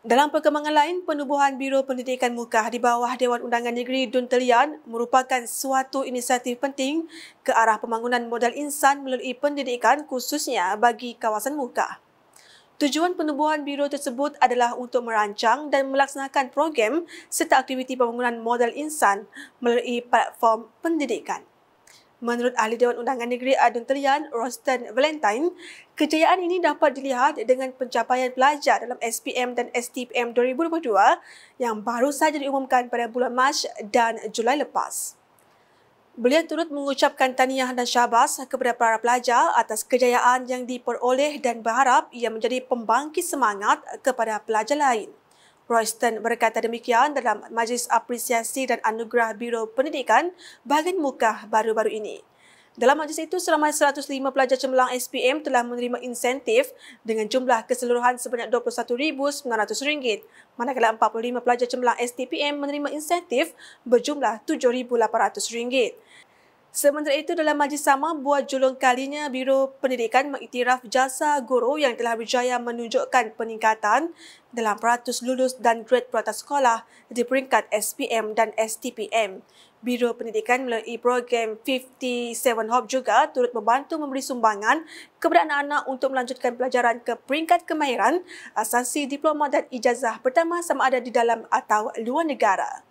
Dalam perkembangan lain, penubuhan Biro Pendidikan Mukah di bawah Dewan Undangan Negeri Dun Telian merupakan suatu inisiatif penting ke arah pembangunan modal insan melalui pendidikan khususnya bagi kawasan Mukah. Tujuan penubuhan biro tersebut adalah untuk merancang dan melaksanakan program serta aktiviti pembangunan modal insan melalui platform pendidikan. Menurut Ahli Dewan Undangan Negeri Adun Telian, Roston Valentine, kejayaan ini dapat dilihat dengan pencapaian pelajar dalam SPM dan STPM 2022 yang baru sahaja diumumkan pada bulan Mac dan Julai lepas. Beliau turut mengucapkan taniah dan syabas kepada para pelajar atas kejayaan yang diperoleh dan berharap ia menjadi pembangkit semangat kepada pelajar lain. Royston berkata demikian dalam Majlis Apresiasi dan Anugerah Biro Pendidikan Balin muka baru-baru ini. Dalam majlis itu, seramai 105 pelajar cemerlang SPM telah menerima insentif dengan jumlah keseluruhan sebanyak RM21,900, manakala 45 pelajar cemerlang STPM menerima insentif berjumlah RM7,800. Sementara itu dalam majlis sama buah julung kalinya Biro Pendidikan mengiktiraf jasa guru yang telah berjaya menunjukkan peningkatan dalam peratus lulus dan grade peratus sekolah di peringkat SPM dan STPM. Biro Pendidikan melalui program 57 Hope juga turut membantu memberi sumbangan kepada anak-anak untuk melanjutkan pelajaran ke peringkat kemahiran, asasi diploma dan ijazah pertama sama ada di dalam atau luar negara.